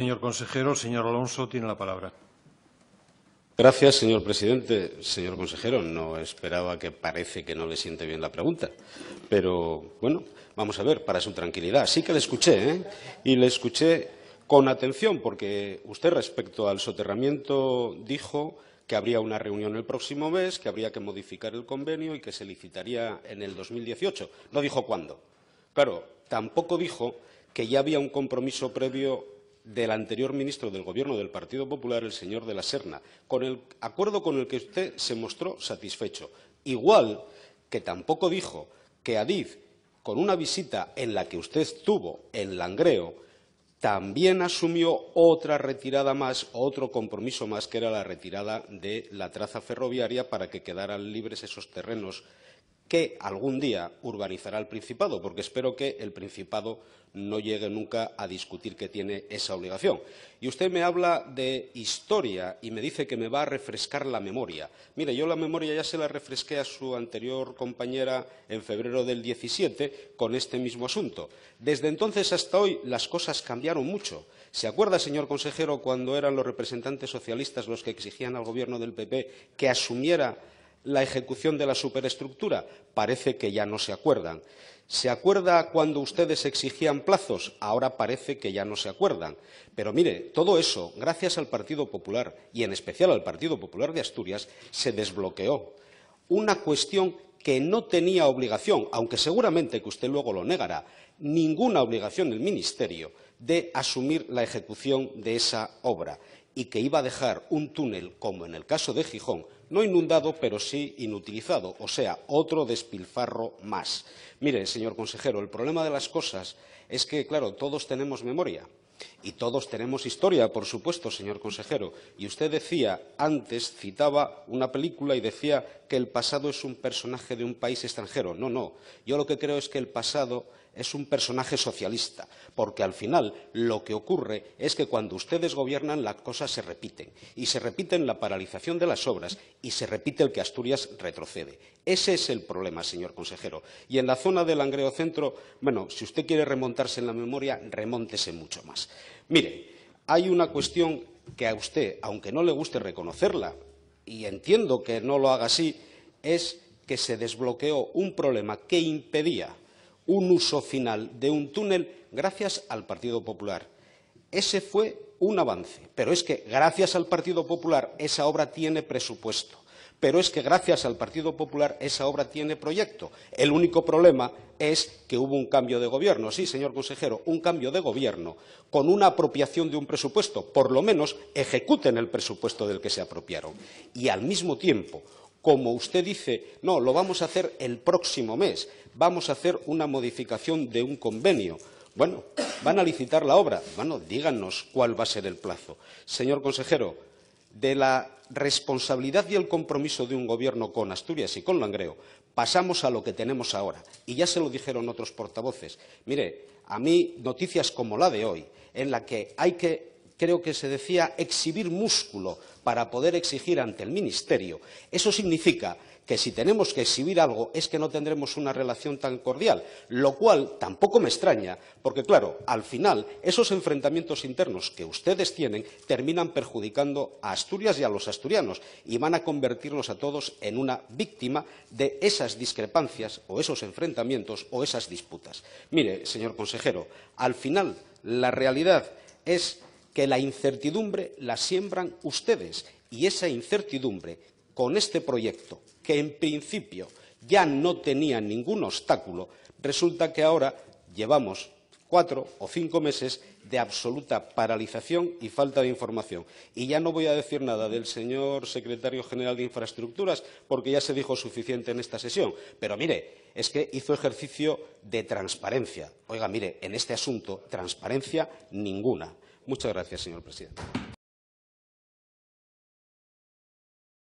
Señor consejero, señor Alonso tiene la palabra. Gracias, señor presidente. Señor consejero, no esperaba que parece que no le siente bien la pregunta. Pero, bueno, vamos a ver, para su tranquilidad. Sí que le escuché, ¿eh? Y le escuché con atención, porque usted respecto al soterramiento dijo que habría una reunión el próximo mes, que habría que modificar el convenio y que se licitaría en el 2018. No dijo cuándo. Claro, tampoco dijo que ya había un compromiso previo del anterior ministro del Gobierno del Partido Popular, el señor de la Serna, con el acuerdo con el que usted se mostró satisfecho. Igual que tampoco dijo que Adif, con una visita en la que usted estuvo en Langreo, también asumió otra retirada más, otro compromiso más, que era la retirada de la traza ferroviaria para que quedaran libres esos terrenos que algún día urbanizará el Principado, porque espero que el Principado no llegue nunca a discutir que tiene esa obligación. Y usted me habla de historia y me dice que me va a refrescar la memoria. Mire, yo la memoria ya se la refresqué a su anterior compañera en febrero del 17 con este mismo asunto. Desde entonces hasta hoy las cosas cambiaron mucho. ¿Se acuerda, señor consejero, cuando eran los representantes socialistas los que exigían al gobierno del PP que asumiera la ejecución de la superestructura? Parece que ya no se acuerdan. ¿Se acuerda cuando ustedes exigían plazos? Ahora parece que ya no se acuerdan. Pero mire, todo eso, gracias al Partido Popular y en especial al Partido Popular de Asturias, se desbloqueó. Una cuestión que no tenía obligación, aunque seguramente que usted luego lo negará, ninguna obligación del Ministerio de asumir la ejecución de esa obra y que iba a dejar un túnel, como en el caso de Gijón, no inundado, pero sí inutilizado, o sea, otro despilfarro más. Mire, señor consejero, el problema de las cosas es que, claro, todos tenemos memoria. Y todos tenemos historia, por supuesto, señor consejero. Y usted decía, antes citaba una película y decía que el pasado es un personaje de un país extranjero. No, no. Yo lo que creo es que el pasado es un personaje socialista, porque al final lo que ocurre es que cuando ustedes gobiernan las cosas se repiten, y se repiten la paralización de las obras, y se repite el que Asturias retrocede. Ese es el problema, señor consejero. Y en la zona del Angreocentro, Centro, bueno, si usted quiere remontarse en la memoria, remóntese mucho más. Mire, hay una cuestión que a usted, aunque no le guste reconocerla, y entiendo que no lo haga así, es que se desbloqueó un problema que impedía un uso final de un túnel gracias al Partido Popular. Ese fue un avance, pero es que gracias al Partido Popular esa obra tiene presupuesto, pero es que gracias al Partido Popular esa obra tiene proyecto. El único problema es que hubo un cambio de gobierno, sí, señor consejero, un cambio de gobierno con una apropiación de un presupuesto, por lo menos ejecuten el presupuesto del que se apropiaron y al mismo tiempo como usted dice, no, lo vamos a hacer el próximo mes, vamos a hacer una modificación de un convenio. Bueno, van a licitar la obra. Bueno, díganos cuál va a ser el plazo. Señor consejero, de la responsabilidad y el compromiso de un gobierno con Asturias y con Langreo, pasamos a lo que tenemos ahora. Y ya se lo dijeron otros portavoces. Mire, a mí noticias como la de hoy, en la que hay que creo que se decía exhibir músculo para poder exigir ante el Ministerio. Eso significa que si tenemos que exhibir algo es que no tendremos una relación tan cordial, lo cual tampoco me extraña, porque claro, al final esos enfrentamientos internos que ustedes tienen terminan perjudicando a Asturias y a los asturianos y van a convertirnos a todos en una víctima de esas discrepancias o esos enfrentamientos o esas disputas. Mire, señor consejero, al final la realidad es que la incertidumbre la siembran ustedes y esa incertidumbre con este proyecto, que en principio ya no tenía ningún obstáculo, resulta que ahora llevamos cuatro o cinco meses de absoluta paralización y falta de información. Y ya no voy a decir nada del señor secretario general de Infraestructuras, porque ya se dijo suficiente en esta sesión. Pero mire, es que hizo ejercicio de transparencia. Oiga, mire, en este asunto, transparencia ninguna. Muchas gracias, señor presidente.